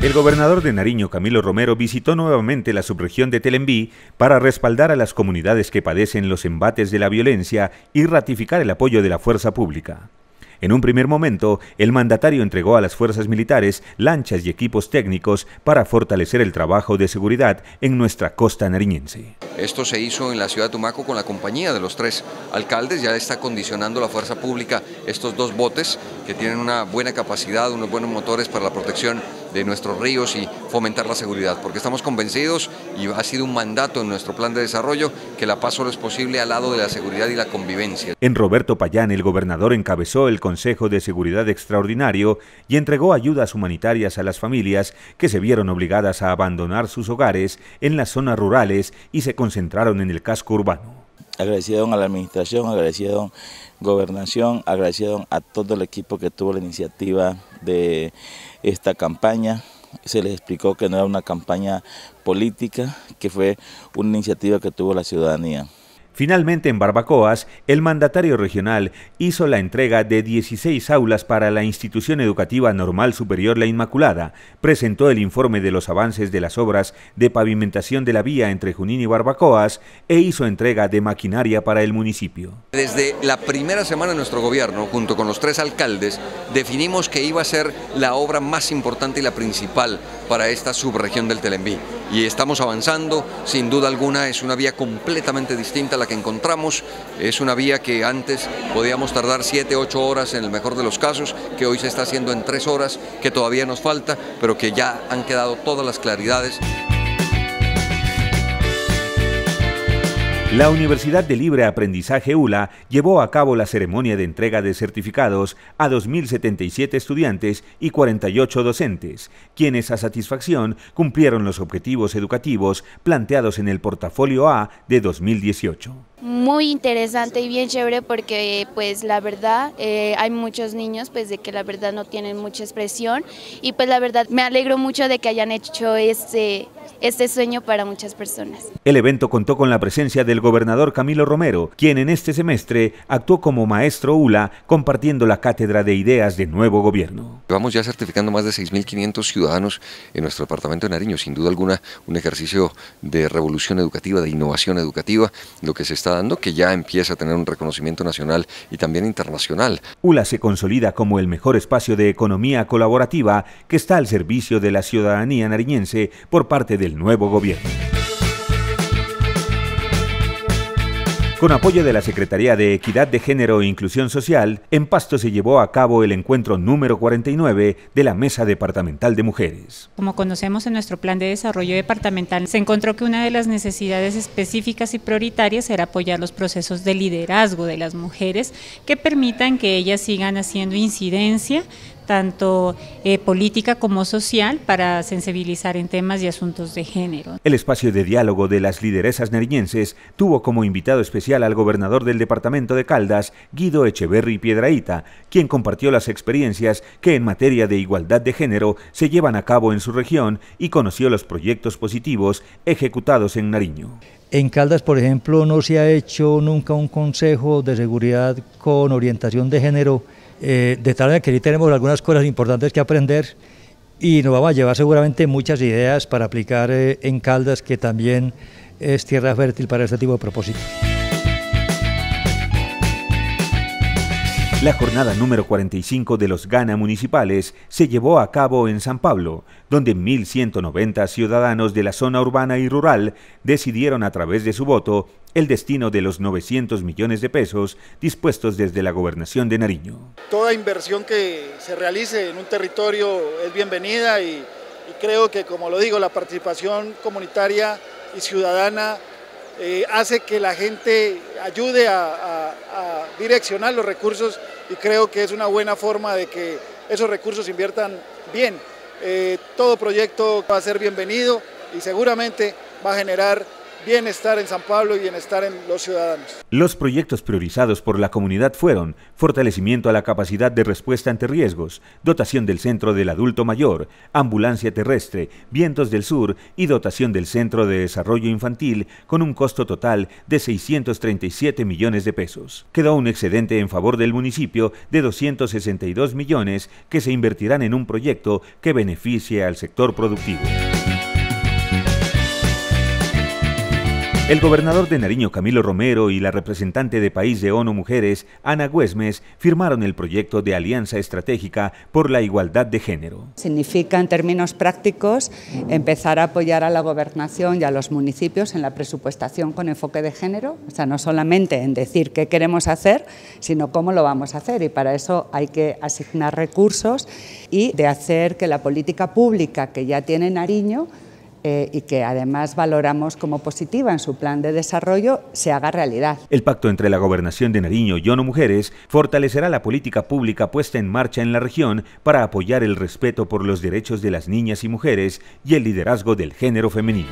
El gobernador de Nariño, Camilo Romero, visitó nuevamente la subregión de Telenví para respaldar a las comunidades que padecen los embates de la violencia y ratificar el apoyo de la fuerza pública. En un primer momento, el mandatario entregó a las fuerzas militares lanchas y equipos técnicos para fortalecer el trabajo de seguridad en nuestra costa nariñense. Esto se hizo en la ciudad de Tumaco con la compañía de los tres alcaldes, ya está condicionando la fuerza pública estos dos botes que tienen una buena capacidad, unos buenos motores para la protección de nuestros ríos y fomentar la seguridad, porque estamos convencidos y ha sido un mandato en nuestro plan de desarrollo que la paz solo es posible al lado de la seguridad y la convivencia. En Roberto Payán, el gobernador encabezó el Consejo de Seguridad Extraordinario y entregó ayudas humanitarias a las familias que se vieron obligadas a abandonar sus hogares en las zonas rurales y se concentraron en el casco urbano. Agradecieron a la administración, agradecieron a gobernación, agradecieron a todo el equipo que tuvo la iniciativa de esta campaña. Se les explicó que no era una campaña política, que fue una iniciativa que tuvo la ciudadanía. Finalmente, en Barbacoas, el mandatario regional hizo la entrega de 16 aulas para la Institución Educativa Normal Superior La Inmaculada, presentó el informe de los avances de las obras de pavimentación de la vía entre Junín y Barbacoas e hizo entrega de maquinaria para el municipio. Desde la primera semana de nuestro gobierno, junto con los tres alcaldes, definimos que iba a ser la obra más importante y la principal para esta subregión del Telenví y estamos avanzando. Sin duda alguna es una vía completamente distinta a la que encontramos. Es una vía que antes podíamos tardar 7, 8 horas en el mejor de los casos, que hoy se está haciendo en 3 horas, que todavía nos falta, pero que ya han quedado todas las claridades. La Universidad de Libre Aprendizaje ULA llevó a cabo la ceremonia de entrega de certificados a 2.077 estudiantes y 48 docentes, quienes a satisfacción cumplieron los objetivos educativos planteados en el portafolio A de 2018. Muy interesante y bien chévere porque pues la verdad eh, hay muchos niños pues de que la verdad no tienen mucha expresión y pues la verdad me alegro mucho de que hayan hecho este este sueño para muchas personas. El evento contó con la presencia del gobernador Camilo Romero, quien en este semestre actuó como maestro ULA, compartiendo la cátedra de ideas de nuevo gobierno. Vamos ya certificando más de 6.500 ciudadanos en nuestro departamento de Nariño, sin duda alguna un ejercicio de revolución educativa, de innovación educativa, lo que se está dando, que ya empieza a tener un reconocimiento nacional y también internacional. ULA se consolida como el mejor espacio de economía colaborativa que está al servicio de la ciudadanía nariñense por parte de nuevo gobierno. Con apoyo de la Secretaría de Equidad de Género e Inclusión Social, en Pasto se llevó a cabo el encuentro número 49 de la Mesa Departamental de Mujeres. Como conocemos en nuestro plan de desarrollo departamental, se encontró que una de las necesidades específicas y prioritarias era apoyar los procesos de liderazgo de las mujeres que permitan que ellas sigan haciendo incidencia tanto eh, política como social, para sensibilizar en temas y asuntos de género. El espacio de diálogo de las lideresas nariñenses tuvo como invitado especial al gobernador del departamento de Caldas, Guido Echeverry Piedraíta, quien compartió las experiencias que en materia de igualdad de género se llevan a cabo en su región y conoció los proyectos positivos ejecutados en Nariño. En Caldas, por ejemplo, no se ha hecho nunca un consejo de seguridad con orientación de género, eh, de tal manera que ahí tenemos algunas cosas importantes que aprender y nos vamos a llevar seguramente muchas ideas para aplicar eh, en Caldas, que también es tierra fértil para este tipo de propósitos. La jornada número 45 de los Gana Municipales se llevó a cabo en San Pablo, donde 1.190 ciudadanos de la zona urbana y rural decidieron a través de su voto el destino de los 900 millones de pesos dispuestos desde la gobernación de Nariño. Toda inversión que se realice en un territorio es bienvenida y, creo que, como lo digo, la participación comunitaria y ciudadana eh, hace que la gente ayude a direccionar los recursos y creo que es una buena forma de que esos recursos se inviertan bien. Eh, todo proyecto va a ser bienvenido y seguramente va a generar bienestar en San Pablo y bienestar en los ciudadanos. Los proyectos priorizados por la comunidad fueron fortalecimiento a la capacidad de respuesta ante riesgos, dotación del centro del adulto mayor, ambulancia terrestre, vientos del sur y dotación del centro de desarrollo infantil con un costo total de 637 millones de pesos. Quedó un excedente en favor del municipio de 262 millones que se invertirán en un proyecto que beneficie al sector productivo. El gobernador de Nariño, Camilo Romero, y la representante de País de ONU Mujeres, Ana Güesmes, firmaron el proyecto de Alianza Estratégica por la Igualdad de Género. Significa, en términos prácticos, empezar a apoyar a la gobernación y a los municipios en la presupuestación con enfoque de género, o sea, no solamente en decir qué queremos hacer, sino cómo lo vamos a hacer, y para eso hay que asignar recursos y de hacer que la política pública que ya tiene Nariño eh, y que además valoramos como positiva en su plan de desarrollo, se haga realidad. El pacto entre la Gobernación de Nariño y ONU Mujeres fortalecerá la política pública puesta en marcha en la región para apoyar el respeto por los derechos de las niñas y mujeres y el liderazgo del género femenino.